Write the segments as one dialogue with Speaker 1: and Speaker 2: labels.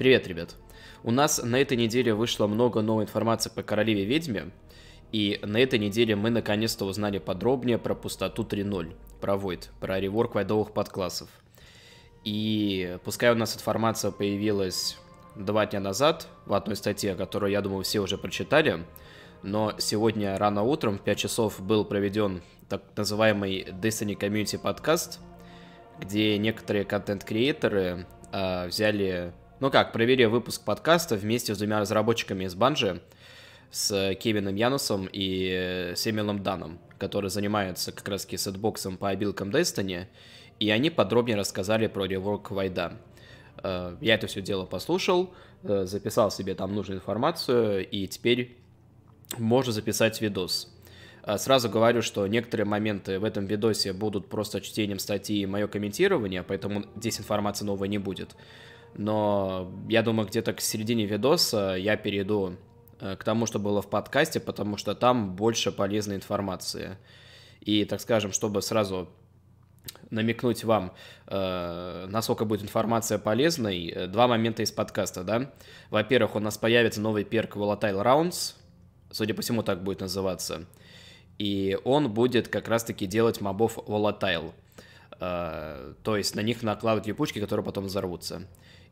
Speaker 1: Привет, ребят! У нас на этой неделе вышло много новой информации по Королеве Ведьме, и на этой неделе мы наконец-то узнали подробнее про пустоту 3.0, про Void, про реворк вайдовых подклассов. И пускай у нас информация появилась два дня назад в одной статье, которую, я думаю, все уже прочитали, но сегодня рано утром в 5 часов был проведен так называемый Destiny Community подкаст, где некоторые контент-креаторы э, взяли ну как, проверив выпуск подкаста вместе с двумя разработчиками из Банжи, с Кевином Янусом и э, Семилом Даном, которые занимаются как раз-таки сетбоксом по обилкам Destiny, и они подробнее рассказали про реворк Вайда. Э, я это все дело послушал, э, записал себе там нужную информацию, и теперь можно записать видос. Сразу говорю, что некоторые моменты в этом видосе будут просто чтением статьи и мое комментирование, поэтому здесь информации новой не будет но я думаю, где-то к середине видоса я перейду э, к тому, что было в подкасте, потому что там больше полезной информации. И, так скажем, чтобы сразу намекнуть вам, э, насколько будет информация полезной, э, два момента из подкаста, да. Во-первых, у нас появится новый перк Volatile Rounds, судя по всему, так будет называться. И он будет как раз-таки делать мобов Volatile. То есть на них накладывать липучки, которые потом взорвутся.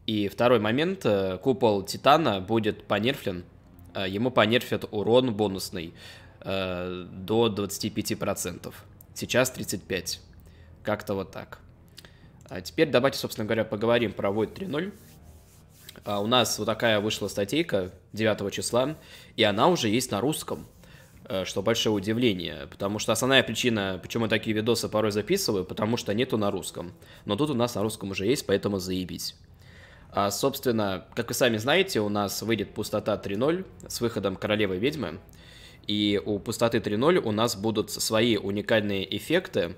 Speaker 1: И второй момент, э, купол Титана будет понерфлен, э, ему понерфят урон бонусный э, до 25%. Сейчас 35%. Как-то вот так. А теперь давайте, собственно говоря, поговорим про Void 3.0. А у нас вот такая вышла статейка 9 числа, и она уже есть на русском что большое удивление, потому что основная причина, почему я такие видосы порой записываю, потому что нету на русском. Но тут у нас на русском уже есть, поэтому заебись. А, собственно, как вы сами знаете, у нас выйдет «Пустота 3.0» с выходом «Королевы ведьмы». И у «Пустоты 3.0» у нас будут свои уникальные эффекты,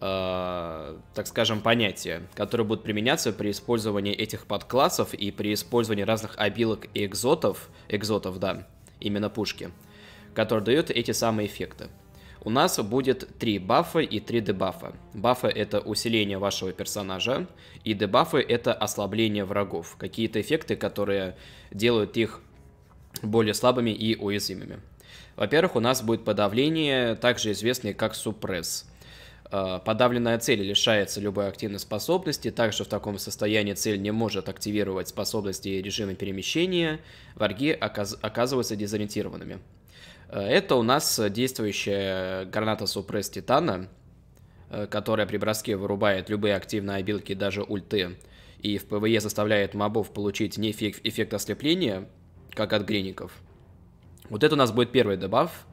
Speaker 1: э, так скажем, понятия, которые будут применяться при использовании этих подклассов и при использовании разных обилок и экзотов, экзотов, да, именно пушки, которые дают эти самые эффекты у нас будет три бафа и три дебафа. Бафы это усиление вашего персонажа, и дебафы это ослабление врагов. Какие-то эффекты, которые делают их более слабыми и уязвимыми. Во-первых, у нас будет подавление, также известное как супресс. Э, подавленная цель лишается любой активной способности, также в таком состоянии цель не может активировать способности и режимы перемещения, враги оказ оказываются дезориентированными. Э, это у нас действующая граната Супресс Титана, э, которая при броске вырубает любые активные обилки, даже ульты, и в ПВЕ заставляет мобов получить не эффект ослепления, как от гриников. Вот это у нас будет первый добав.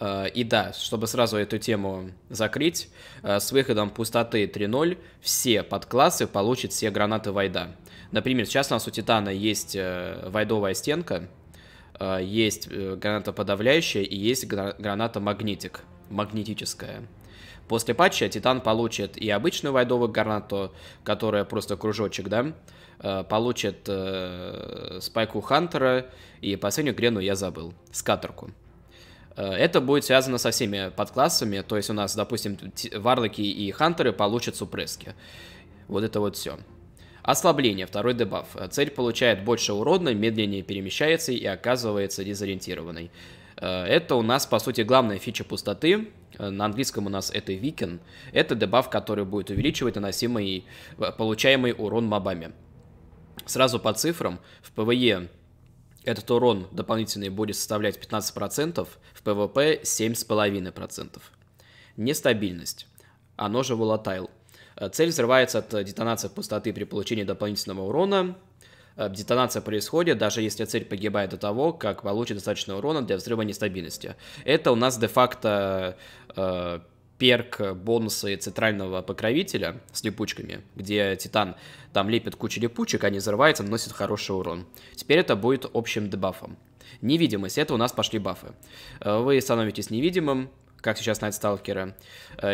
Speaker 1: Э, и да, чтобы сразу эту тему закрыть, с выходом пустоты 3.0 все подклассы получат все гранаты Вайда. Например, сейчас у нас у Титана есть Вайдовая стенка, Э, есть э, граната подавляющая и есть граната-магнитик, магнетическая. После патча Титан получит и обычную вайдовую гранату, которая просто кружочек, да, э, получит э, спайку Хантера и последнюю грену я забыл, скатерку. Это будет связано со всеми подклассами, то есть у нас, допустим, варлоки и хантеры получат супрески. Вот это вот все. Ослабление, второй дебаф. Цель получает больше урона, медленнее перемещается и оказывается дезориентированной. Э, это у нас, по сути, главная фича пустоты. Э, на английском у нас это викин Это дебаф, который будет увеличивать наносимый, э, получаемый урон мобами. Сразу по цифрам, в ПВЕ этот урон дополнительный будет составлять 15%, в ПВП 7,5%. Нестабильность, оно же волатайл. Э, цель взрывается от э, детонации пустоты при получении дополнительного урона. Э, детонация происходит, даже если цель погибает до того, как получит достаточно урона для взрыва нестабильности. Это у нас де-факто э, перк бонусы центрального покровителя с липучками, где Титан там лепит кучу липучек, они взрываются, наносят хороший урон. Теперь это будет общим дебафом. Невидимость, это у нас пошли бафы. Вы становитесь невидимым, как сейчас на Сталкера.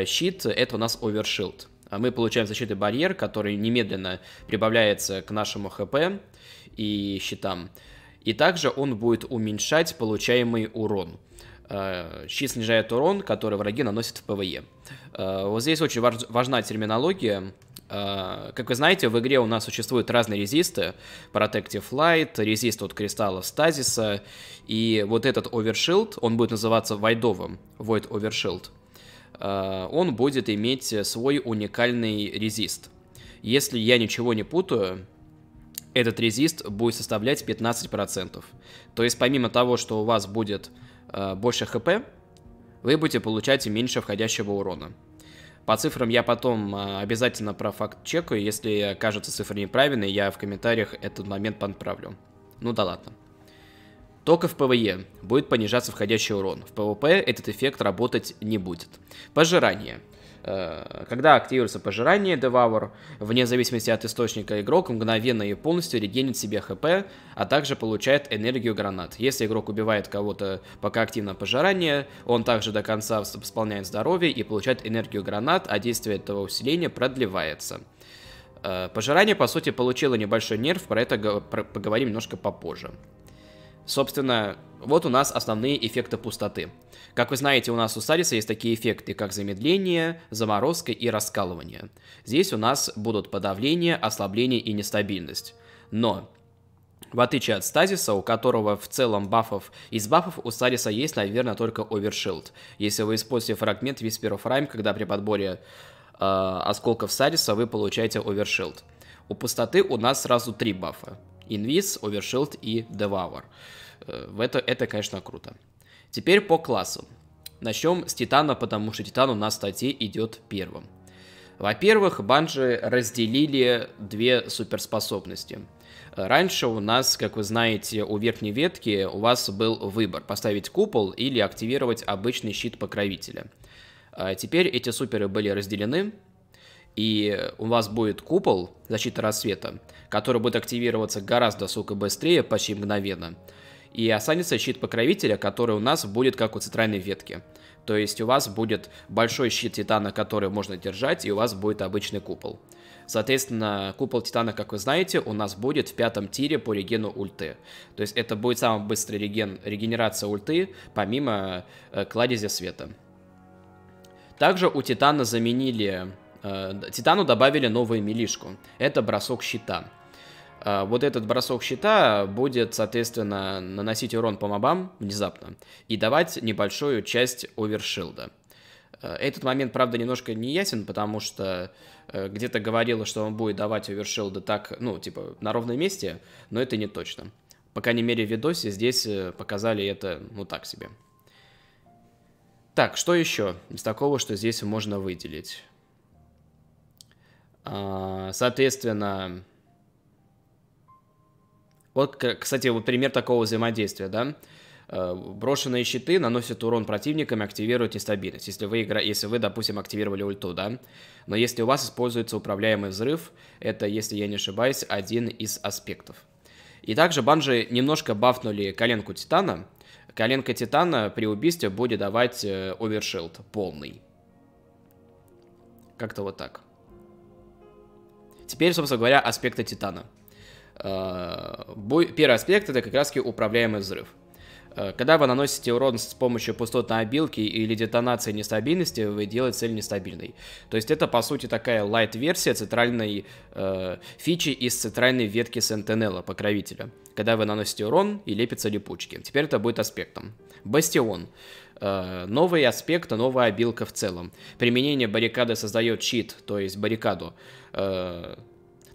Speaker 1: Щит, это у нас овершилд. А мы получаем защиты барьер, который немедленно прибавляется к нашему ХП и щитам. И также он будет уменьшать получаемый урон. Э, щит снижает урон, который враги наносят в ПВЕ. Э, вот здесь очень важна терминология. Э, как вы знаете, в игре у нас существуют разные резисты. Protective Light, резист от кристаллов стазиса. И вот этот овершилд, он будет называться вайдовым. Void Overshield. Э, он будет иметь свой уникальный резист. Если я ничего не путаю, этот резист будет составлять 15%. То есть помимо того, что у вас будет э, больше хп, вы будете получать меньше входящего урона. По цифрам я потом э, обязательно про факт чекаю если кажется цифры неправильные, я в комментариях этот момент подправлю. Ну да ладно. Только в ПВЕ будет понижаться входящий урон. В ПВП этот эффект работать не будет. Пожирание. Э, когда активируется пожирание Деваур, вне зависимости от источника игрок мгновенно и полностью регенит себе ХП, а также получает энергию гранат. Если игрок убивает кого-то, пока активно пожирание, он также до конца восполняет здоровье и получает энергию гранат, а действие этого усиления продлевается. Э, пожирание, по сути, получило небольшой нерв, про это поговорим немножко попозже. Собственно, вот у нас основные эффекты пустоты. Как вы знаете, у нас у Сариса есть такие эффекты, как замедление, заморозка и раскалывание. Здесь у нас будут подавление, ослабление и нестабильность. Но в отличие от стазиса, у которого в целом бафов, из бафов у Сариса есть, наверное, только овершилд. Если вы используете фрагмент Висперов Райм, когда при подборе э, осколков Сариса вы получаете овершилд. У пустоты у нас сразу три бафа. Инвиз, Овершилд и Девавор. Э, это, это, конечно, круто. Теперь по классу. Начнем с Титана, потому что Титан у нас в статье идет первым. Во-первых, банжи разделили две суперспособности. Раньше у нас, как вы знаете, у верхней ветки у вас был выбор поставить купол или активировать обычный щит покровителя. А теперь эти суперы были разделены, и у вас будет купол защиты рассвета, который будет активироваться гораздо, сука, быстрее, почти мгновенно. И останется щит покровителя, который у нас будет как у центральной ветки. То есть у вас будет большой щит титана, который можно держать, и у вас будет обычный купол. Соответственно, купол титана, как вы знаете, у нас будет в пятом тире по регену ульты. То есть это будет самый быстрый реген, регенерация ульты, помимо э, кладезя света. Также у титана заменили Э, титану добавили новую милишку. Это бросок щита. Э, вот этот бросок щита будет, соответственно, наносить урон по мобам внезапно и давать небольшую часть овершилда. Э, этот момент, правда, немножко не ясен, потому что где-то говорило, что он будет давать овершилда так, ну, типа, на ровном месте, но это не точно. По крайней мере, в видосе здесь показали это, ну, так себе. Так, что еще из такого, что здесь можно выделить? А, соответственно, вот, кстати, вот пример такого взаимодействия, да? Э, брошенные щиты наносят урон противникам и активируют нестабильность. Если вы, игра... если вы, допустим, активировали ульту, да? Но если у вас используется управляемый взрыв, это, если я не ошибаюсь, один из аспектов. И также банжи немножко бафнули коленку Титана. Коленка Титана при убийстве будет давать э, овершилд полный. Как-то вот так. Теперь, собственно говоря, аспекты Титана. Э, первый аспект это как раз управляемый взрыв. Э, когда вы наносите урон с помощью пустотной обилки или детонации нестабильности, вы делаете цель нестабильной. То есть это, по сути, такая лайт-версия центральной э, фичи из центральной ветки Сентинела покровителя. Когда вы наносите урон и лепятся липучки. Теперь это будет аспектом. Бастион. Э, новый аспект, новая обилка в целом. Применение баррикады создает щит, то есть баррикаду. Э,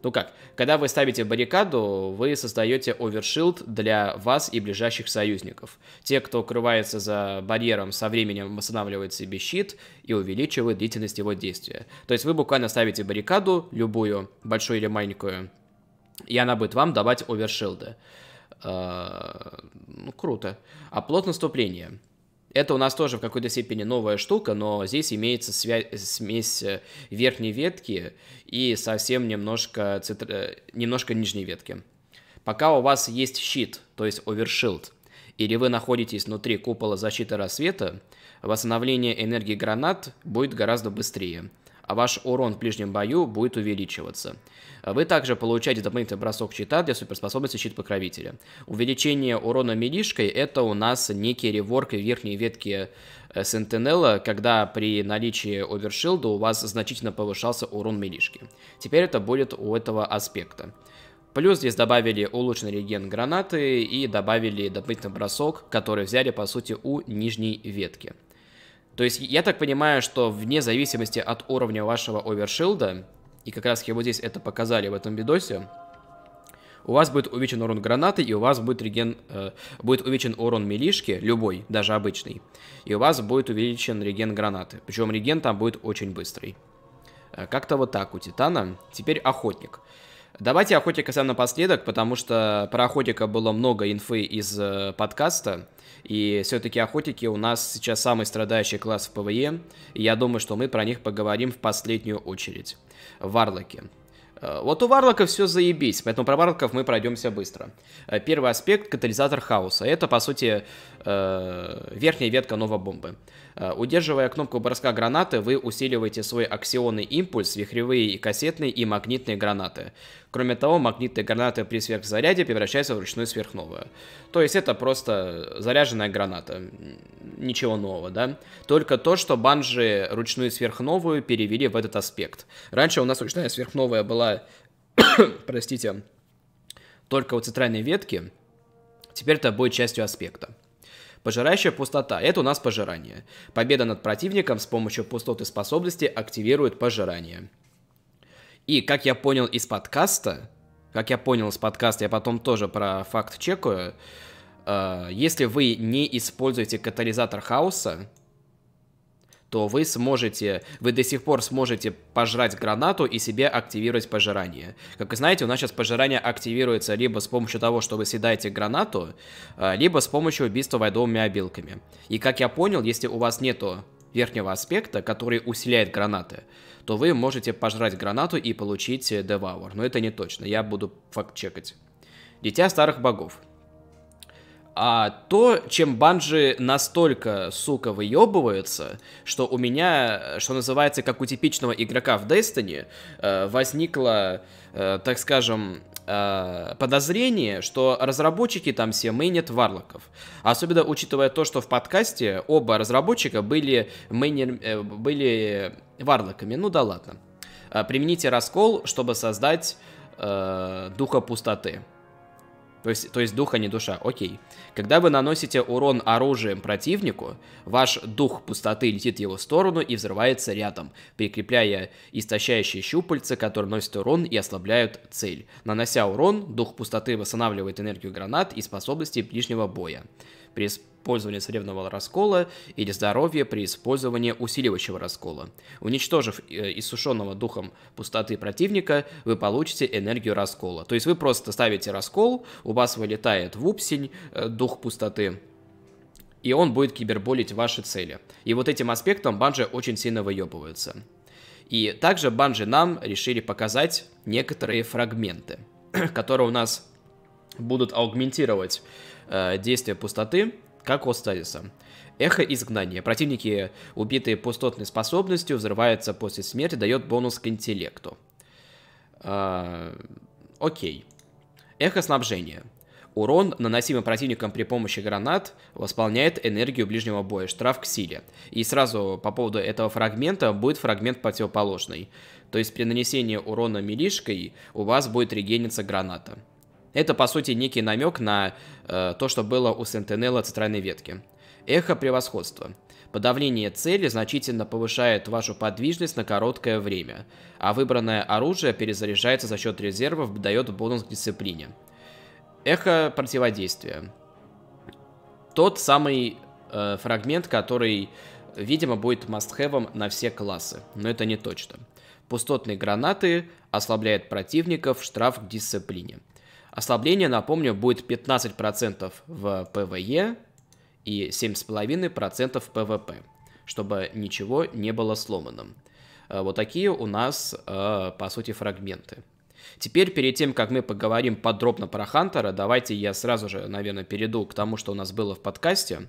Speaker 1: ну как, когда вы ставите баррикаду, вы создаете овершилд для вас и ближайших союзников. Те, кто крывается за барьером, со временем восстанавливает себе щит и увеличивает длительность его действия. То есть вы буквально ставите баррикаду, любую, большую или маленькую, и она будет вам давать овершилды. Э, ну, круто. А плод наступления. Это у нас тоже в какой-то степени новая штука, но здесь имеется связь смесь э, верхней ветки и совсем немножко, цитр... Э, немножко нижней ветки. Пока у вас есть щит, то есть овершилд, или вы находитесь внутри купола защиты рассвета, восстановление энергии гранат будет гораздо быстрее – а ваш урон в ближнем бою будет увеличиваться. Вы также получаете дополнительный бросок щита для суперспособности щит покровителя. Увеличение урона милишкой это у нас некий реворк верхней ветки Сентинела, э, когда при наличии овершилда у вас значительно повышался урон милишки. Теперь это будет у этого аспекта. Плюс здесь добавили улучшенный реген гранаты и добавили дополнительный бросок, который взяли по сути у нижней ветки. То есть я так понимаю, что вне зависимости от уровня вашего овершилда, и как раз его здесь это показали в этом видосе, у вас будет увеличен урон гранаты, и у вас будет реген... Э, будет увеличен урон милишки, любой, даже обычный. И у вас будет увеличен реген гранаты. Причем реген там будет очень быстрый. Э, как-то вот так у Титана. Теперь Охотник. Охотник. Давайте охотника сам напоследок, потому что про охотника было много инфы из э, подкаста. И все-таки охотики у нас сейчас самый страдающий класс в ПВЕ. И я думаю, что мы про них поговорим в последнюю очередь. Варлоки. Э, вот у варлоков все заебись, поэтому про варлоков мы пройдемся быстро. Э, первый аспект – катализатор хаоса. Это, по сути, э, верхняя ветка новобомбы. Э, удерживая кнопку броска гранаты, вы усиливаете свой аксионный импульс, вихревые и кассетные и магнитные гранаты. Кроме того, магнитные гранаты при сверхзаряде превращаются в ручную сверхновую. То есть это просто заряженная граната. Ничего нового, да? Только то, что банжи ручную сверхновую перевели в этот аспект. Раньше у нас ручная сверхновая была, простите, только у центральной ветки, теперь это будет частью аспекта. Пожирающая пустота – это у нас пожирание. Победа над противником с помощью пустоты способности активирует пожирание. И, как я понял из подкаста, как я понял из подкаста, я потом тоже про факт чекаю, э, если вы не используете катализатор хаоса, то вы сможете, вы до сих пор сможете пожрать гранату и себе активировать пожирание. Как вы знаете, у нас сейчас пожирание активируется либо с помощью того, что вы съедаете гранату, а, либо с помощью убийства вайдовыми обилками. И как я понял, если у вас нету верхнего аспекта, который усиляет гранаты, то вы можете пожрать гранату и получить деваур. Э, Но это не точно, я буду факт-чекать. Дитя старых богов а то, чем банжи настолько, сука, выебываются, что у меня, что называется, как у типичного игрока в Destiny, э, возникло, э, так скажем, э, подозрение, что разработчики там все мейнят варлоков. Особенно учитывая то, что в подкасте оба разработчика были, мейнер, э, были варлоками. Ну да ладно. Э, примените раскол, чтобы создать э, духа пустоты. То есть, то есть дух, а не душа. Окей. Когда вы наносите урон оружием противнику, ваш дух пустоты летит в его сторону и взрывается рядом, прикрепляя истощающие щупальца, которые носят урон и ослабляют цель. Нанося урон, дух пустоты восстанавливает энергию гранат и способности ближнего боя при использовании сребного раскола или здоровье при использовании усиливающего раскола. Уничтожив э, иссушенного духом пустоты противника, вы получите энергию раскола. То есть вы просто ставите раскол, у вас вылетает вупсень, э, дух пустоты, и он будет киберболить ваши цели. И вот этим аспектом банжи очень сильно выебываются. И также банжи нам решили показать некоторые фрагменты, которые у нас будут аугментировать Э, действия пустоты, как у стазиса. Эхо изгнания. Противники, убитые пустотной способностью, взрываются после смерти, дает бонус к интеллекту. Э, окей. Эхо снабжения. Урон, наносимый противником при помощи гранат, восполняет энергию ближнего боя, штраф к силе. И сразу по поводу этого фрагмента будет фрагмент противоположный. То есть при нанесении урона милишкой у вас будет регениться граната. Это, по сути, некий намек на э, то, что было у Сентинела центральной ветки. Эхо превосходства. Подавление цели значительно повышает вашу подвижность на короткое время, а выбранное оружие перезаряжается за счет резервов, и дает бонус к дисциплине. Эхо противодействия. Тот самый э, фрагмент, который, видимо, будет мастхевом на все классы, но это не точно. Пустотные гранаты ослабляют противников, штраф к дисциплине. Ослабление, напомню, будет 15% в ПВЕ и 7,5% в ПВП, чтобы ничего не было сломанным. Э, вот такие у нас, э, по сути, фрагменты. Теперь, перед тем, как мы поговорим подробно про Хантера, давайте я сразу же, наверное, перейду к тому, что у нас было в подкасте,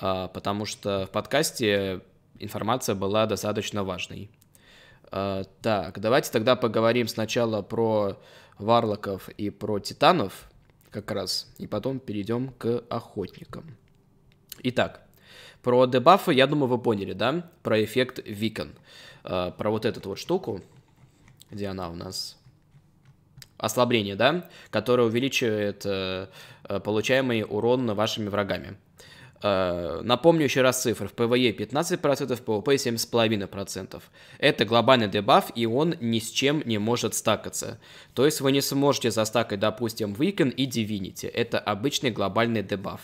Speaker 1: э, потому что в подкасте информация была достаточно важной. Так, давайте тогда поговорим сначала про варлоков и про титанов как раз, и потом перейдем к охотникам. Итак, про дебафы, я думаю, вы поняли, да? Про эффект Викон. Э, про вот эту вот штуку, где она у нас? Ослабление, да? Которое увеличивает э, э, получаемый урон вашими врагами. Э, напомню еще раз цифры. В ПВЕ 15%, в ПВП 7,5%. Это глобальный дебаф, и он ни с чем не может стакаться. То есть вы не сможете застакать, допустим, Weekend и Дивинити. Это обычный глобальный дебаф.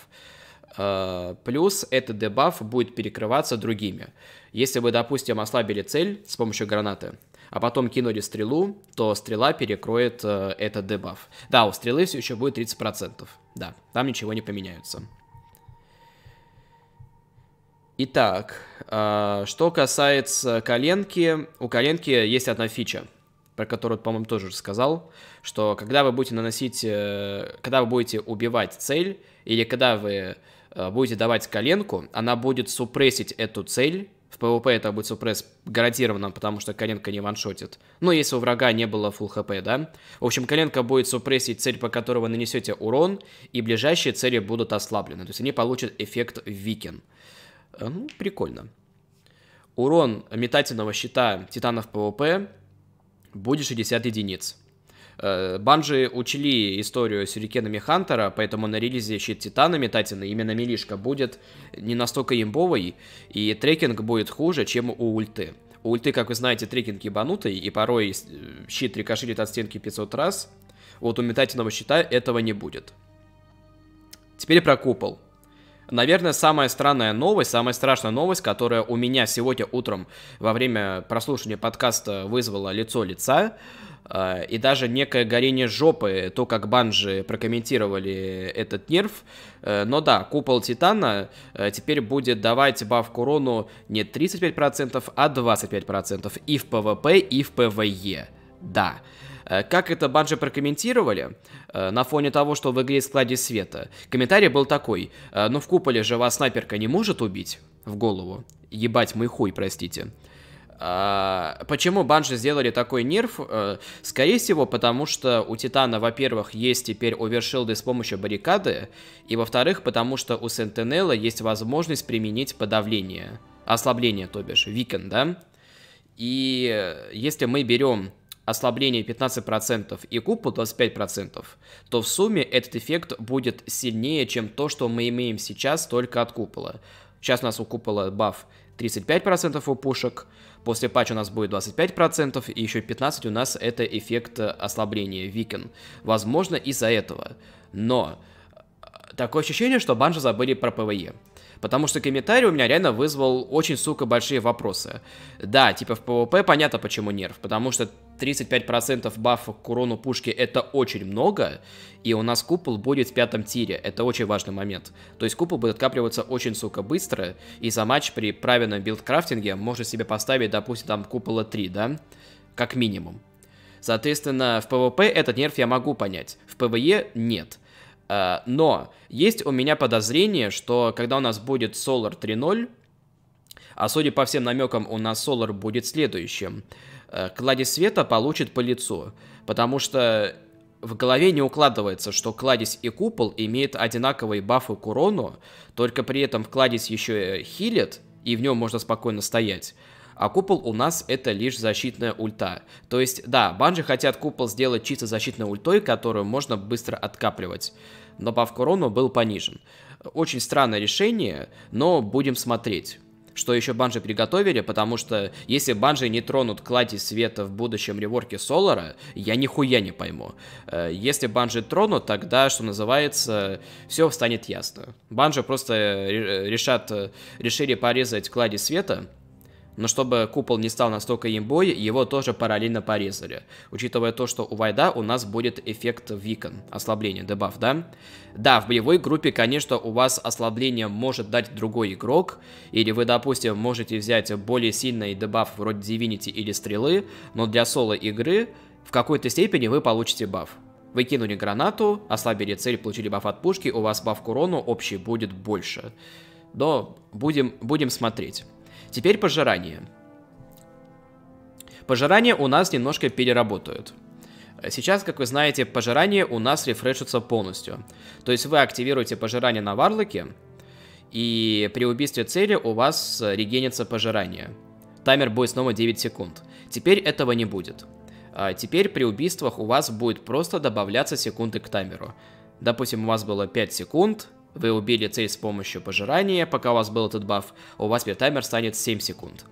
Speaker 1: Э, плюс этот дебаф будет перекрываться другими. Если вы, допустим, ослабили цель с помощью гранаты, а потом кинули стрелу, то стрела перекроет э, этот дебаф. Да, у стрелы все еще будет 30%. Да, там ничего не поменяется. Итак, а, что касается коленки, у коленки есть одна фича, про которую, по-моему, тоже рассказал, что когда вы будете наносить, э, когда вы будете убивать цель, или когда вы э, будете давать коленку, она будет супрессить эту цель, в PvP это будет супресс гарантированно, потому что коленка не ваншотит. Ну, если у врага не было full хп, да? В общем, коленка будет супрессить цель, по которой вы нанесете урон, и ближайшие цели будут ослаблены. То есть они получат эффект викин. Э, ну, прикольно. Урон метательного щита титанов ПВП будет 60 единиц. Э, банжи учли историю с сюрикенами Хантера, поэтому на релизе щит Титана метательный, именно Милишка, будет не настолько имбовый, и трекинг будет хуже, чем у ульты. У ульты, как вы знаете, трекинг ебанутый, и порой э, щит рикоширит от стенки 500 раз. Вот у метательного щита этого не будет. Теперь про купол. Наверное, самая странная новость, самая страшная новость, которая у меня сегодня утром во время прослушивания подкаста вызвала лицо лица, э, и даже некое горение жопы, то, как банжи прокомментировали этот нерв. Э, но да, купол Титана э, теперь будет давать баф к урону не 35%, а 25% и в ПВП, и в ПВЕ. Да. Э, как это Банжи прокомментировали э, на фоне того, что в игре «Складе света»? Комментарий был такой. Э, Но «Ну, в куполе жива снайперка не может убить в голову. Ебать мой хуй, простите. А, почему Банжи сделали такой нерв? Скорее всего, потому что у Титана, во-первых, есть теперь овершилды с помощью баррикады, и во-вторых, потому что у Сентинела есть возможность применить подавление. Ослабление, то бишь, Викен, да? И если мы берем ослабление 15% и куб по 25%, то в сумме этот эффект будет сильнее, чем то, что мы имеем сейчас только от купола. Сейчас у нас у купола баф 35% у пушек, после патча у нас будет 25%, и еще 15% у нас это эффект ослабления Викен. Возможно, из-за этого. Но э, такое ощущение, что банжи забыли про ПВЕ. Потому что комментарий у меня реально вызвал очень, сука, большие вопросы. Да, типа в ПВП понятно, почему нерв. Потому что 35% бафа к урону пушки это очень много, и у нас купол будет в пятом тире, это очень важный момент. То есть купол будет откапливаться очень, сука, быстро, и за матч при правильном билдкрафтинге можно себе поставить, допустим, там купола 3, да? Как минимум. Соответственно, в ПВП этот нерв я могу понять, в ПВЕ нет. Э, но есть у меня подозрение, что когда у нас будет Solar 3.0, а судя по всем намекам, у нас Solar будет следующим, э, кладезь света получит по лицу, потому что в голове не укладывается, что кладезь и купол имеют одинаковые бафы к урону, только при этом кладезь еще хилит, и в нем можно спокойно стоять, а купол у нас это лишь защитная ульта. То есть, да, банжи хотят купол сделать чисто защитной ультой, которую можно быстро откапливать. Но баф к урону был понижен. Очень странное решение, но будем смотреть что еще банжи приготовили, потому что если банжи не тронут клади света в будущем реворке Солара, я нихуя не пойму. Э, если банжи тронут, тогда, что называется, все станет ясно. Банжи просто э, решат, э, решили порезать клади света, но чтобы купол не стал настолько имбой, его тоже параллельно порезали. Учитывая то, что у Вайда у нас будет эффект Викон, ослабление, дебаф, да? Да, в боевой группе, конечно, у вас ослабление может дать другой игрок, или вы, допустим, можете взять более сильный дебаф вроде Divinity или Стрелы, но для соло игры в какой-то степени вы получите баф. Выкинули гранату, ослабили цель, получили баф от пушки, у вас баф к урону общий будет больше. Но будем, будем смотреть. Теперь пожирание. Пожирание у нас немножко переработают. Сейчас, как вы знаете, пожирание у нас рефрешится полностью. То есть вы активируете пожирание на варлоке, и при убийстве цели у вас регенится пожирание. Таймер будет снова 9 секунд. Теперь этого не будет. А теперь при убийствах у вас будет просто добавляться секунды к таймеру. Допустим, у вас было 5 секунд, вы убили цель с помощью пожирания, пока у вас был этот баф, у вас таймер станет 7 секунд.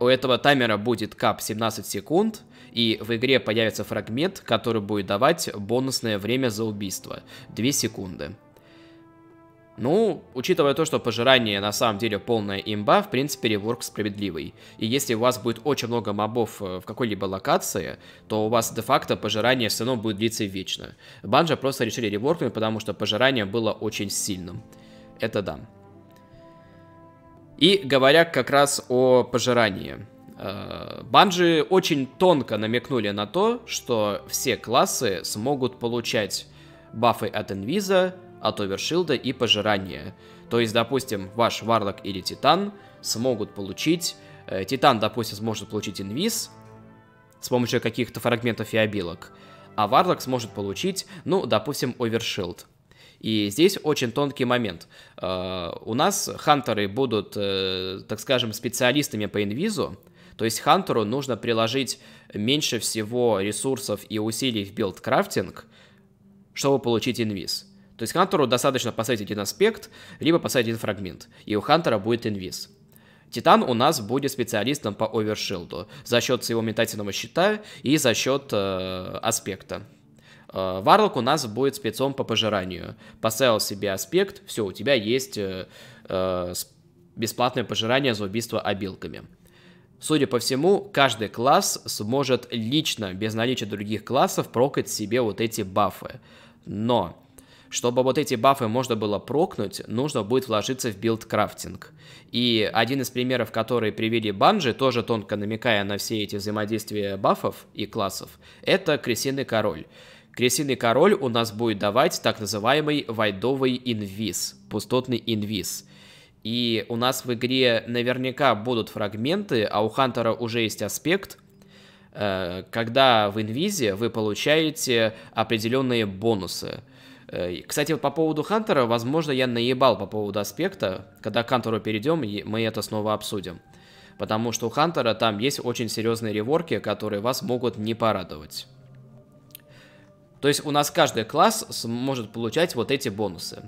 Speaker 1: У этого таймера будет кап 17 секунд, и в игре появится фрагмент, который будет давать бонусное время за убийство, 2 секунды. Ну, учитывая то, что пожирание на самом деле полная имба, в принципе, реворк справедливый. И если у вас будет очень много мобов э, в какой-либо локации, то у вас де-факто пожирание все равно будет длиться вечно. Банжа просто решили реворкнуть, потому что пожирание было очень сильным. Это да. И говоря как раз о пожирании. Э, банжи очень тонко намекнули на то, что все классы смогут получать бафы от инвиза, от овершилда и пожирания. То есть, допустим, ваш варлок или титан смогут получить... Э, титан, допустим, сможет получить инвиз с помощью каких-то фрагментов и обилок, а варлок сможет получить, ну, допустим, овершилд. И здесь очень тонкий момент. Э, у нас хантеры будут, э, так скажем, специалистами по инвизу, то есть хантеру нужно приложить меньше всего ресурсов и усилий в билдкрафтинг, чтобы получить инвиз. То есть Хантеру достаточно поставить один аспект, либо поставить один фрагмент, и у Хантера будет инвиз. Титан у нас будет специалистом по овершилду за счет своего метательного щита и за счет э, аспекта. Э, Варлок у нас будет спецом по пожиранию. Поставил себе аспект, все, у тебя есть э, э, бесплатное пожирание за убийство обилками. Судя по всему, каждый класс сможет лично, без наличия других классов, прокать себе вот эти бафы. Но чтобы вот эти бафы можно было прокнуть, нужно будет вложиться в билд-крафтинг. И один из примеров, который привели банжи, тоже тонко намекая на все эти взаимодействия бафов и классов, это крысиный король. Кресиный король у нас будет давать так называемый вайдовый инвиз, пустотный инвиз. И у нас в игре наверняка будут фрагменты, а у Хантера уже есть аспект, э, когда в инвизе вы получаете определенные бонусы – Э, кстати, вот по поводу Хантера, возможно, я наебал по поводу аспекта. Когда к Хантеру перейдем, мы это снова обсудим. Потому что у Хантера там есть очень серьезные реворки, которые вас могут не порадовать. То есть у нас каждый класс может получать вот эти бонусы.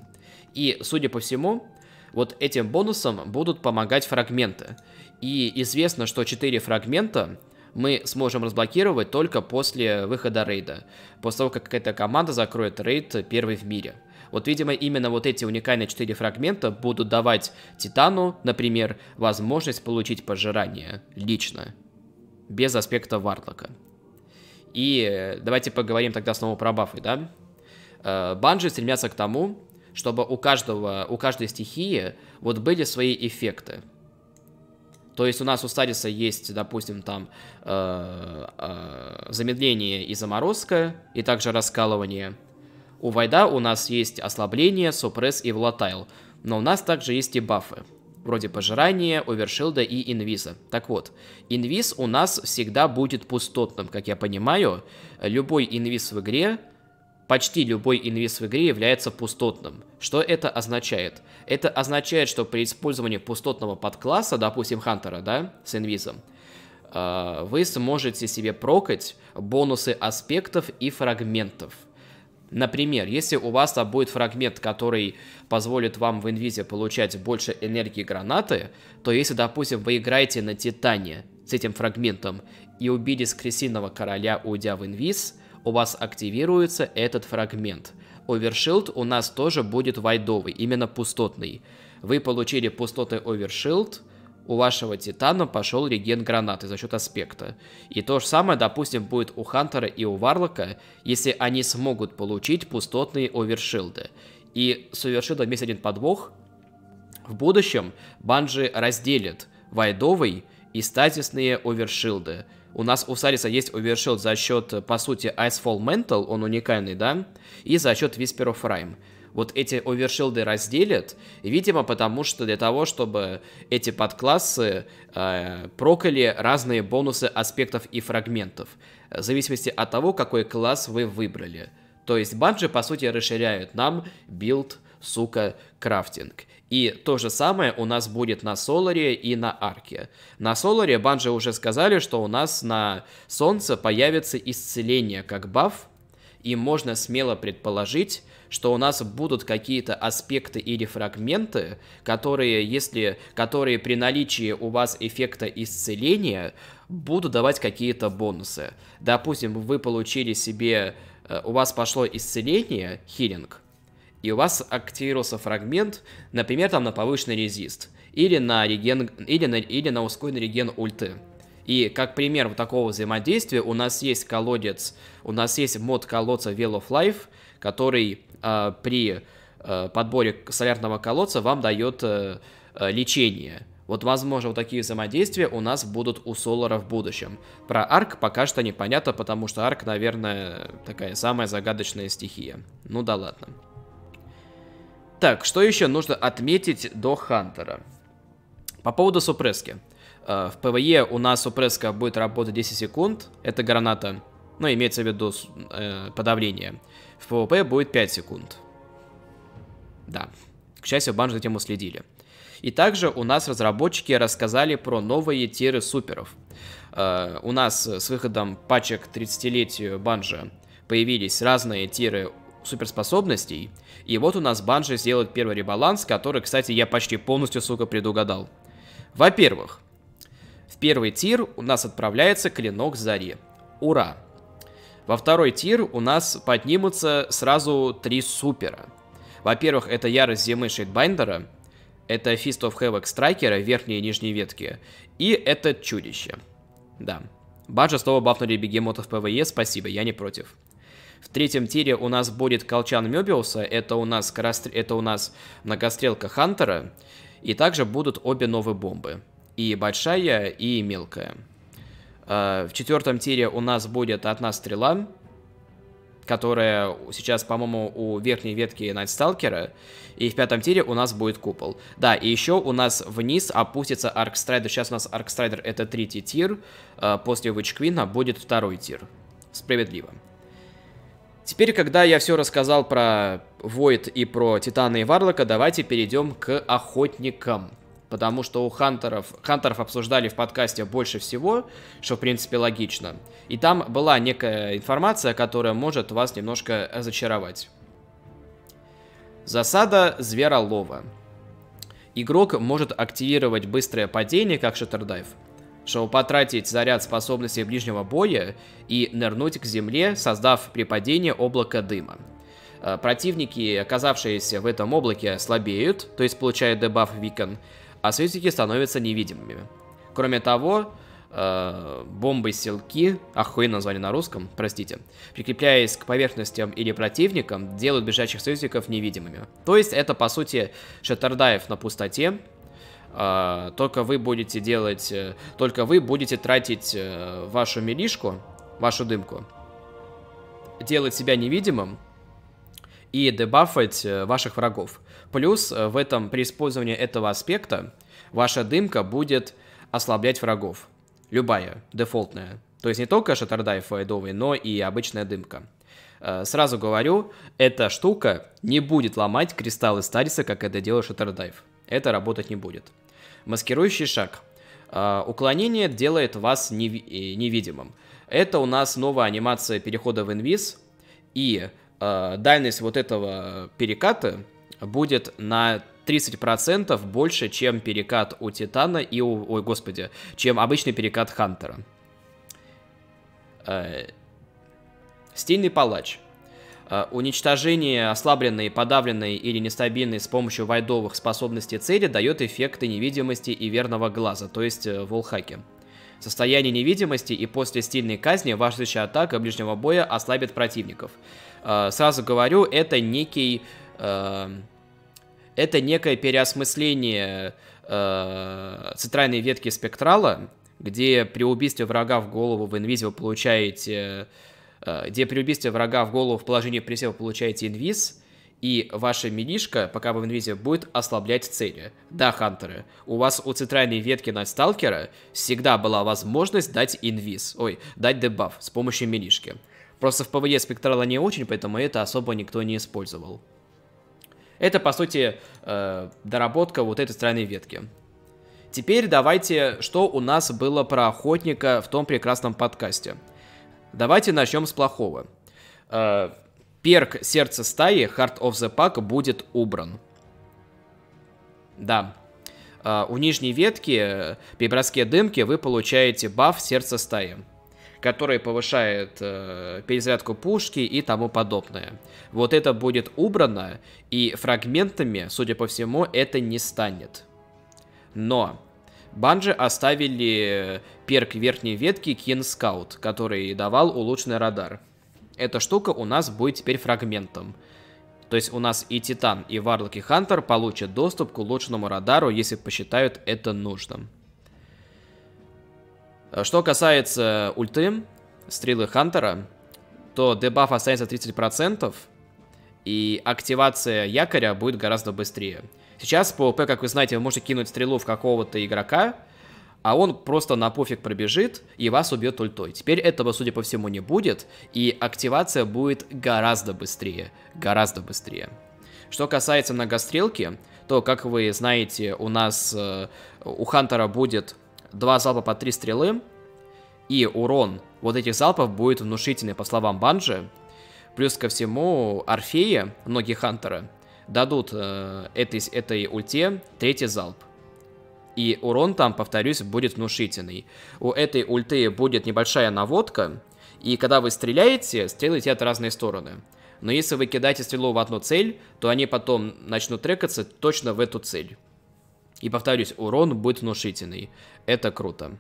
Speaker 1: И, судя по всему, вот этим бонусам будут помогать фрагменты. И известно, что 4 фрагмента мы сможем разблокировать только после выхода рейда. После того, как какая-то команда закроет рейд первый в мире. Вот, видимо, именно вот эти уникальные четыре фрагмента будут давать Титану, например, возможность получить пожирание лично, без аспекта Варлока. И э, давайте поговорим тогда снова про бафы, да? Э, банжи стремятся к тому, чтобы у каждого, у каждой стихии вот были свои эффекты. То есть у нас у Стадиса есть, допустим, там э, э, замедление и заморозка, и также раскалывание. У Вайда у нас есть ослабление, супресс и волатайл. Но у нас также есть и бафы, вроде пожирания, овершилда и инвиза. Так вот, инвиз у нас всегда будет пустотным, как я понимаю. Любой инвиз в игре Почти любой инвиз в игре является пустотным. Что это означает? Это означает, что при использовании пустотного подкласса, допустим, Хантера, да, с инвизом, а, вы сможете себе прокать бонусы аспектов и фрагментов. Например, если у вас там будет фрагмент, который позволит вам в инвизе получать больше энергии гранаты, то если, допустим, вы играете на Титане с этим фрагментом и убили скресинного короля, уйдя в инвиз – у вас активируется этот фрагмент. Overshield у нас тоже будет вайдовый, именно пустотный. Вы получили пустотный Overshield, у вашего Титана пошел реген гранаты за счет аспекта. И то же самое, допустим, будет у Хантера и у Варлока, если они смогут получить пустотные овершилды. И с овершилдом есть один подвох. В будущем Банжи разделит вайдовый и стазисные овершилды – у нас у Сариса есть овершилд за счет, э, по сути, Icefall Mental, он уникальный, да, и за счет Whisper of Rhyme. Вот эти овершилды разделят, видимо, потому что для того, чтобы эти подклассы э, прокали разные бонусы аспектов и фрагментов, в зависимости от того, какой класс вы выбрали. То есть банджи, по сути, расширяют нам билд, сука, крафтинг. И то же самое у нас будет на Соларе и на Арке. На Соларе Банжи уже сказали, что у нас на Солнце появится исцеление как баф, и можно смело предположить, что у нас будут какие-то аспекты или фрагменты, которые, если, которые при наличии у вас эффекта исцеления, будут давать какие-то бонусы. Допустим, вы получили себе, э, у вас пошло исцеление, хилинг, и у вас активировался фрагмент, например, там на повышенный резист, или на, реген, или на, или на ускоренный реген ульты. И как пример вот такого взаимодействия у нас есть колодец, у нас есть мод колодца Wheel of Life, который э, при э, подборе солярного колодца вам дает э, э, лечение. Вот, возможно, вот такие взаимодействия у нас будут у Солара в будущем. Про арк пока что непонятно, потому что арк, наверное, такая самая загадочная стихия. Ну да ладно. Так, что еще нужно отметить до Хантера? По поводу супрески. Э, в ПВЕ у нас супреска будет работать 10 секунд, это граната, ну, имеется в виду э, подавление. В ПВП будет 5 секунд. Да, к счастью, банжи за этим следили. И также у нас разработчики рассказали про новые тиры суперов. Э, у нас с выходом пачек 30-летию банжа появились разные тиры суперспособностей. И вот у нас Банжи сделает первый ребаланс, который, кстати, я почти полностью, сука, предугадал. Во-первых, в первый тир у нас отправляется Клинок Зари. Ура! Во второй тир у нас поднимутся сразу три супера. Во-первых, это Ярость Зимы Шейдбайндера, это Fist of Havoc Страйкера, верхние и нижние ветки, и это Чудище. Да. Баджа снова бафнули бегемотов ПВЕ, спасибо, я не против. В третьем тире у нас будет Колчан Мёбиуса, это у нас, скоростр... это у нас многострелка Хантера, и также будут обе новые бомбы, и большая, и мелкая. Э, в четвертом тире у нас будет одна стрела, которая сейчас, по-моему, у верхней ветки Найтсталкера. И в пятом тире у нас будет купол. Да, и еще у нас вниз опустится Аркстрайдер. Сейчас у нас Аркстрайдер это третий тир. Э, после Вичквина будет второй тир. Справедливо. Теперь, когда я все рассказал про Войд и про Титана и Варлока, давайте перейдем к охотникам. Потому что у хантеров, хантеров обсуждали в подкасте больше всего, что в принципе логично. И там была некая информация, которая может вас немножко разочаровать. Засада Зверолова. Игрок может активировать быстрое падение, как шаттердайв, чтобы потратить заряд способности ближнего боя и нырнуть к земле, создав при падении облако дыма. Э, противники, оказавшиеся в этом облаке, слабеют, то есть получают дебаф Викон, а союзники становятся невидимыми. Кроме того, э, бомбы-селки, охуенно название на русском, простите, прикрепляясь к поверхностям или противникам, делают бежащих союзников невидимыми. То есть это, по сути, шаттердаев на пустоте, а, только вы будете делать, э, только вы будете тратить э, вашу милишку, вашу дымку, делать себя невидимым и дебафать э, ваших врагов. Плюс в этом, при использовании этого аспекта, ваша дымка будет ослаблять врагов. Любая, дефолтная. То есть не только шатардай файдовый, но и обычная дымка. Сразу говорю, эта штука не будет ломать кристаллы Стариса, как это делает Шаттердайв. Это работать не будет. Маскирующий шаг. А, уклонение делает вас э, невидимым. Это у нас новая анимация перехода в инвиз. И а, дальность вот этого переката будет на 30% больше, чем перекат у Титана и у... Ой, господи, чем обычный перекат Хантера. Э, стильный палач. Э, уничтожение ослабленной, подавленной или нестабильной с помощью вайдовых способностей цели дает эффекты невидимости и верного глаза, то есть э, волхаки. Состояние невидимости и после стильной казни ваша следующая атака ближнего боя ослабит противников. Э, сразу говорю, это некий... Это некое переосмысление центральной ветки спектрала, где при убийстве врага в голову в инвизио получаете Э, где при убийстве врага в голову в положении присева получаете инвиз, и ваша минишка, пока вы в инвизе, будет ослаблять цели. Да, хантеры, у вас у центральной ветки на сталкера всегда была возможность дать инвиз, ой, дать дебаф с помощью минишки. Просто в ПВЕ спектрала не очень, поэтому это особо никто не использовал. Это, по сути, э, доработка вот этой странной ветки. Теперь давайте, что у нас было про охотника в том прекрасном подкасте – Давайте начнем с плохого. Э, перк сердце стаи Heart of the Pack будет убран. Да. Э, у нижней ветки э, при дымки вы получаете баф сердце стаи который повышает перезарядку пушки и тому подобное. Вот это будет убрано, и фрагментами, судя по всему, это не станет. Но Банжи оставили э, перк верхней ветки Кен Скаут, который давал улучшенный радар. Эта штука у нас будет теперь фрагментом. То есть у нас и Титан, и Варлок, и Хантер получат доступ к улучшенному радару, если посчитают это нужным. Э, что касается ульты, стрелы Хантера, то дебаф останется 30%, и активация якоря будет гораздо быстрее. Сейчас в PvP, как вы знаете, вы можете кинуть стрелу в какого-то игрока, а он просто на пофиг пробежит и вас убьет ультой. Теперь этого, судя по всему, не будет, и активация будет гораздо быстрее. Гораздо быстрее. Что касается многострелки, то, как вы знаете, у нас э, у Хантера будет два залпа по три стрелы, и урон вот этих залпов будет внушительный, по словам Банжи. Плюс ко всему, Орфея, ноги Хантера, дадут э, этой, этой ульте третий залп. И урон там, повторюсь, будет внушительный. У этой ульты будет небольшая наводка, и когда вы стреляете, стрелы летят в разные стороны. Но если вы кидаете стрелу в одну цель, то они потом начнут трекаться точно в эту цель. И повторюсь, урон будет внушительный. Это круто.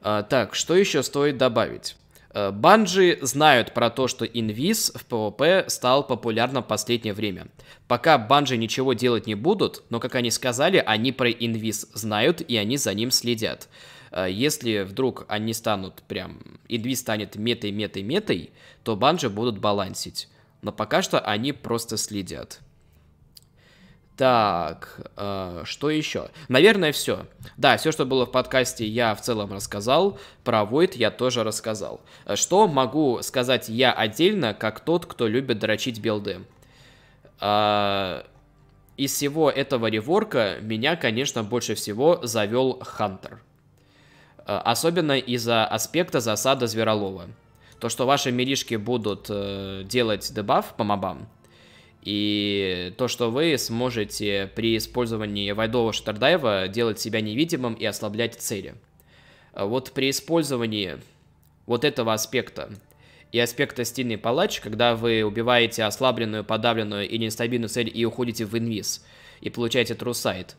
Speaker 1: А, так, что еще стоит добавить? Э, банжи знают про то, что инвиз в ПВП стал популярным в последнее время. Пока банжи ничего делать не будут, но, как они сказали, они про инвиз знают и они за ним следят. Э, если вдруг они станут прям... Инвиз станет метой, метой, метой, то банжи будут балансить. Но пока что они просто следят. Так, э, что еще? Наверное, все. Да, все, что было в подкасте, я в целом рассказал. Про Void я тоже рассказал. Э, что могу сказать я отдельно, как тот, кто любит дрочить билды? Э, из всего этого реворка меня, конечно, больше всего завел Хантер. Э, особенно из-за аспекта засада Зверолова. То, что ваши миришки будут э, делать дебаф по мобам, и то, что вы сможете при использовании вайдового штордайва делать себя невидимым и ослаблять цели. А вот при использовании вот этого аспекта и аспекта стильный палач, когда вы убиваете ослабленную, подавленную и нестабильную цель и уходите в инвиз, и получаете true sight.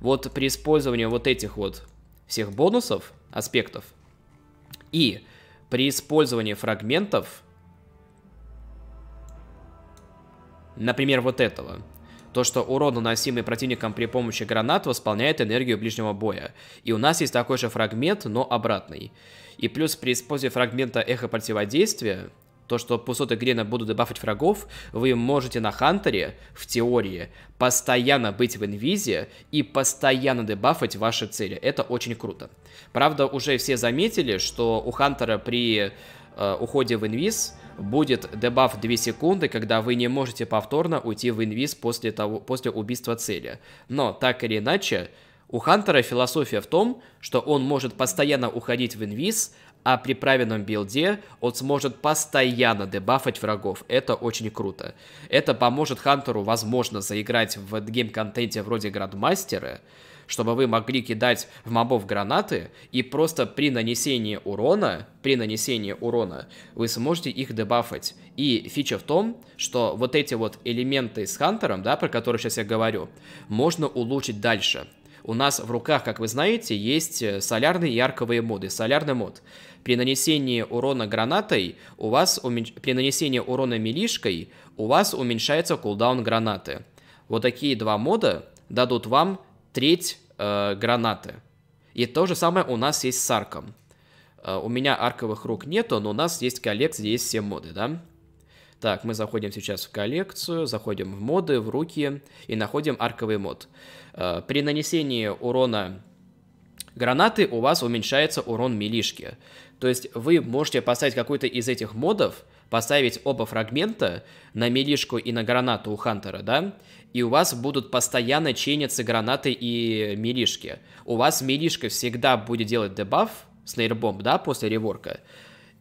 Speaker 1: Вот при использовании вот этих вот всех бонусов, аспектов, и при использовании фрагментов – Например, вот этого. То, что урон, наносимый противником при помощи гранат, восполняет энергию ближнего боя. И у нас есть такой же фрагмент, но обратный. И плюс при использовании фрагмента эхо противодействия, то, что пустоты Грена будут дебафать врагов, вы можете на Хантере, в теории, постоянно быть в инвизе и постоянно дебафать ваши цели. Это очень круто. Правда, уже все заметили, что у Хантера при э, уходе в инвиз будет дебаф 2 секунды, когда вы не можете повторно уйти в инвиз после, того, после убийства цели. Но, так или иначе, у Хантера философия в том, что он может постоянно уходить в инвиз, а при правильном билде он сможет постоянно дебафать врагов. Это очень круто. Это поможет Хантеру, возможно, заиграть в гейм-контенте вроде Градмастера, чтобы вы могли кидать в мобов гранаты, и просто при нанесении урона, при нанесении урона, вы сможете их дебафать. И фича в том, что вот эти вот элементы с Хантером, да, про которые сейчас я говорю, можно улучшить дальше. У нас в руках, как вы знаете, есть э, солярные и арковые моды. Солярный мод. При нанесении урона гранатой у вас уменьш... при нанесении урона милишкой у вас уменьшается кулдаун гранаты. Вот такие два мода дадут вам треть э, гранаты. И то же самое у нас есть с арком. Э, у меня арковых рук нету, но у нас есть коллекция, есть все моды, да? Так, мы заходим сейчас в коллекцию, заходим в моды, в руки и находим арковый мод. Э, при нанесении урона гранаты у вас уменьшается урон милишки. То есть вы можете поставить какой-то из этих модов, поставить оба фрагмента на милишку и на гранату у Хантера, да, и у вас будут постоянно чиниться гранаты и милишки. У вас милишка всегда будет делать дебаф, снейрбомб, да, после реворка.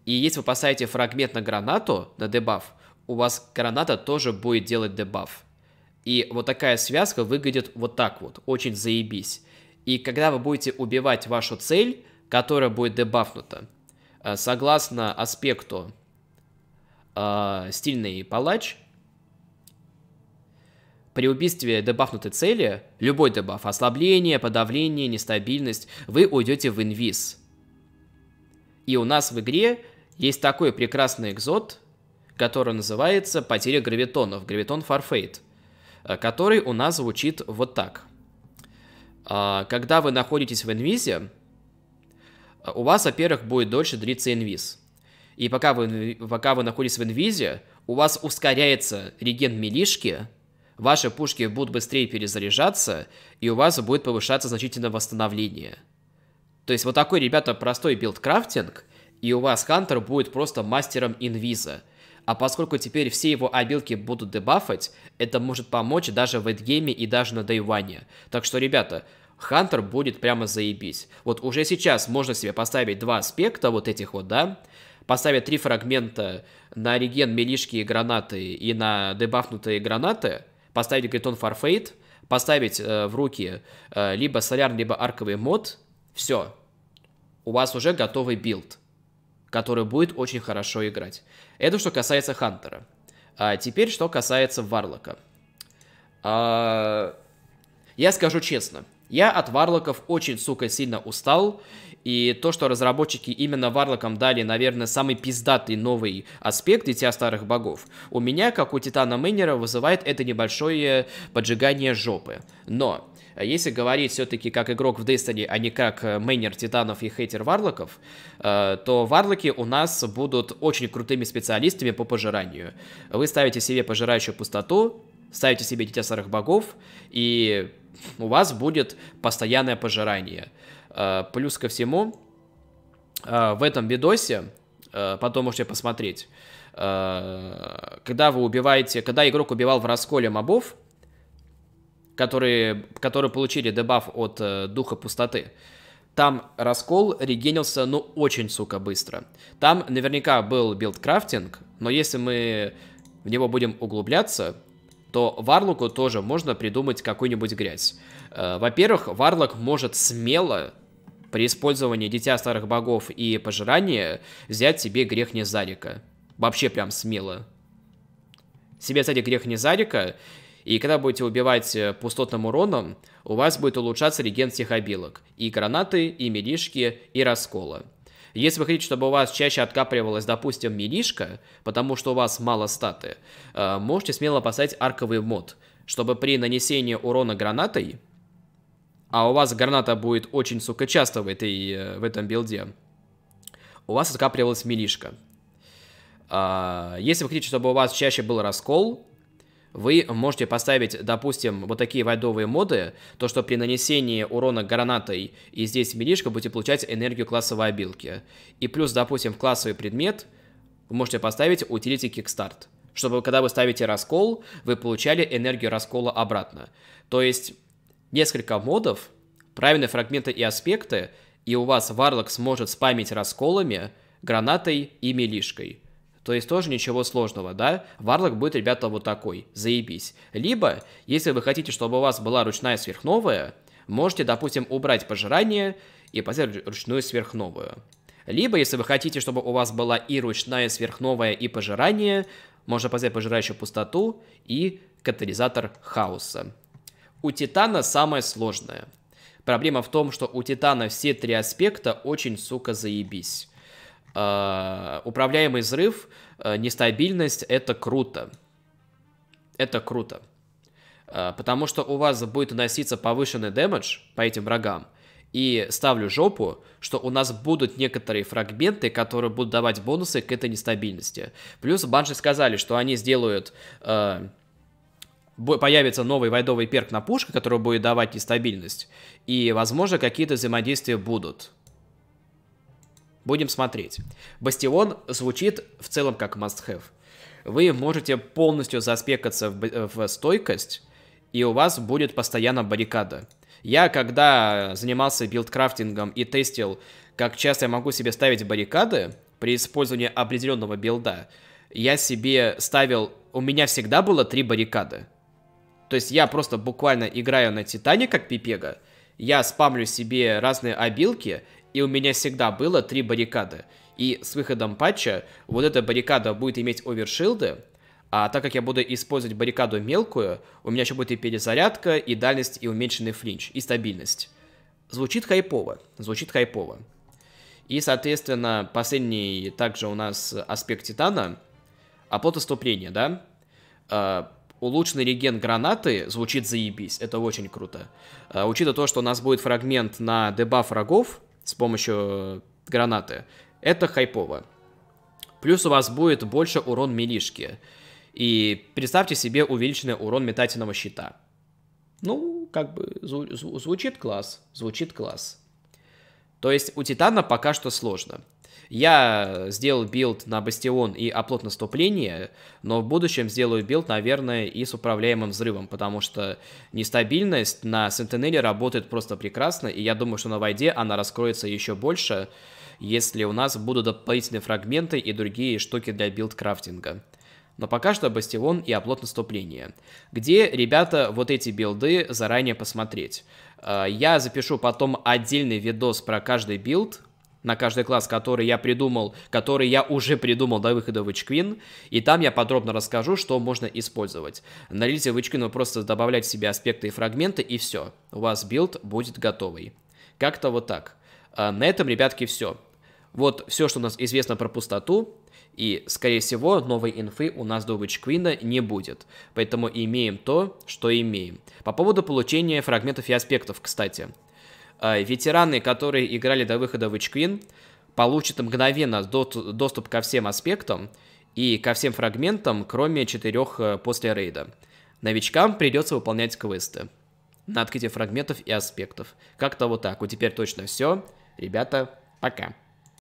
Speaker 1: И если вы поставите фрагмент на гранату, на дебаф, у вас граната тоже будет делать дебаф. И вот такая связка выглядит вот так вот, очень заебись. И когда вы будете убивать вашу цель, которая будет дебафнута, э, согласно аспекту э, стильный палач, при убийстве дебафнутой цели, любой дебаф, ослабление, подавление, нестабильность, вы уйдете в инвиз. И у нас в игре есть такой прекрасный экзот, который называется «Потеря гравитонов», «Гравитон Фарфейт», э, который у нас звучит вот так. А, когда вы находитесь в инвизе, э, у вас, во-первых, будет дольше длиться инвиз. И пока вы, пока вы находитесь в инвизе, у вас ускоряется реген милишки – ваши пушки будут быстрее перезаряжаться, и у вас будет повышаться значительно восстановление. То есть вот такой, ребята, простой билдкрафтинг, и у вас Хантер будет просто мастером инвиза. А поскольку теперь все его обилки будут дебафать, это может помочь даже в эдгейме и даже на дайване. Так что, ребята, Хантер будет прямо заебись. Вот уже сейчас можно себе поставить два аспекта вот этих вот, да, поставить три фрагмента на реген, милишки и гранаты и на дебафнутые гранаты, поставить Гритон Farfate, поставить э, в руки э, либо Соляр, либо Арковый мод, все, у вас уже готовый билд, который будет очень хорошо играть. Это что касается Хантера. А теперь, что касается Варлока. А... Я скажу честно, я от Варлоков очень, сука, сильно устал, и то, что разработчики именно Варлокам дали, наверное, самый пиздатый новый аспект Дитя Старых Богов, у меня, как у Титана Мейнера, вызывает это небольшое поджигание жопы. Но а если говорить все-таки как игрок в Destiny, а не как э, мейнер титанов и хейтер варлоков, э, то варлоки у нас будут очень крутыми специалистами по пожиранию. Вы ставите себе пожирающую пустоту, ставите себе Дитя Старых Богов, и у вас будет постоянное пожирание – Э, плюс ко всему, э, в этом видосе, э, потом можете посмотреть, когда вы убиваете, когда игрок убивал в расколе мобов, которые, которые получили дебаф от Духа Пустоты, там раскол регенился, ну, очень, сука, быстро. Там наверняка был билдкрафтинг, но если мы в него будем углубляться, то Варлуку тоже можно придумать какую-нибудь грязь. Э, во-первых, Варлок может смело при использовании Дитя Старых Богов и Пожирания взять себе грех Незарика. Вообще прям смело. Себе, кстати, грех Незарика, и когда будете убивать э, пустотным уроном, у вас будет улучшаться реген всех обилок. И гранаты, и милишки, и раскола. Если вы хотите, чтобы у вас чаще откапливалась, допустим, милишка, потому что у вас мало статы, э, можете смело поставить арковый мод, чтобы при нанесении урона гранатой а у вас граната будет очень, сука, часто в, этой, э, в этом билде, у вас скапливалась милишка. А, если вы хотите, чтобы у вас чаще был раскол, вы можете поставить, допустим, вот такие вайдовые моды, то, что при нанесении урона гранатой и здесь милишка будете получать энергию классовой обилки. И плюс, допустим, в классовый предмет вы можете поставить утилити кикстарт, чтобы когда вы ставите раскол, вы получали энергию раскола обратно. То есть несколько модов, правильные фрагменты и аспекты, и у вас Варлок сможет спамить расколами, гранатой и милишкой. То есть тоже ничего сложного, да? Варлок будет, ребята, вот такой, заебись. Либо, если вы хотите, чтобы у вас была ручная сверхновая, можете, допустим, убрать пожирание и поставить ручную сверхновую. Либо, если вы хотите, чтобы у вас была и ручная сверхновая, и пожирание, можно поставить пожирающую пустоту и катализатор хаоса. У Титана самое сложное. Проблема в том, что у Титана все три аспекта очень, сука, заебись. Uh, управляемый взрыв, uh, нестабильность — это круто. Это круто. Uh, потому что у вас будет наноситься повышенный дэмэдж по этим врагам, и ставлю жопу, что у нас будут некоторые фрагменты, которые будут давать бонусы к этой нестабильности. Плюс банши сказали, что они сделают э, появится новый вайдовый перк на пушке, который будет давать нестабильность. И, возможно, какие-то взаимодействия будут. Будем смотреть. Бастион звучит в целом как must-have. Вы можете полностью заспекаться в, в стойкость, и у вас будет постоянно баррикада. Я, когда занимался билдкрафтингом и тестил, как часто я могу себе ставить баррикады при использовании определенного билда, я себе ставил... У меня всегда было три баррикады. То есть я просто буквально играю на Титане как Пипега, я спамлю себе разные обилки, и у меня всегда было три баррикады. И с выходом патча вот эта баррикада будет иметь овершилды, а так как я буду использовать баррикаду мелкую, у меня еще будет и перезарядка, и дальность, и уменьшенный флинч, и стабильность. Звучит хайпово, звучит хайпово. И, соответственно, последний также у нас аспект Титана, оплот иступления, да? А, Улучшенный реген гранаты звучит заебись, это очень круто. А, учитывая то, что у нас будет фрагмент на дебаф врагов с помощью э, гранаты, это хайпово. Плюс у вас будет больше урон милишки. И представьте себе увеличенный урон метательного щита. Ну, как бы звучит класс, звучит класс. То есть у Титана пока что сложно. Я сделал билд на бастион и оплот наступления, но в будущем сделаю билд, наверное, и с управляемым взрывом, потому что нестабильность на Сентинеле работает просто прекрасно, и я думаю, что на войде она раскроется еще больше, если у нас будут дополнительные фрагменты и другие штуки для билд-крафтинга. Но пока что бастион и оплот наступления, где, ребята, вот эти билды заранее посмотреть. Э, я запишу потом отдельный видос про каждый билд, на каждый класс, который я придумал, который я уже придумал до выхода в Witchqueen, и там я подробно расскажу, что можно использовать. На релизе Witchqueen вы просто добавляете себе аспекты и фрагменты, и все, у вас билд будет готовый. Как-то вот так. А на этом, ребятки, все. Вот все, что у нас известно про пустоту, и, скорее всего, новой инфы у нас до Вичквина не будет. Поэтому имеем то, что имеем. По поводу получения фрагментов и аспектов, кстати. Э, ветераны, которые играли до выхода в Witch получат мгновенно доступ ко всем аспектам и ко всем фрагментам, кроме четырех э, после рейда. Новичкам придется выполнять квесты на открытие фрагментов и аспектов. Как-то вот так. Вот теперь точно все. Ребята, пока.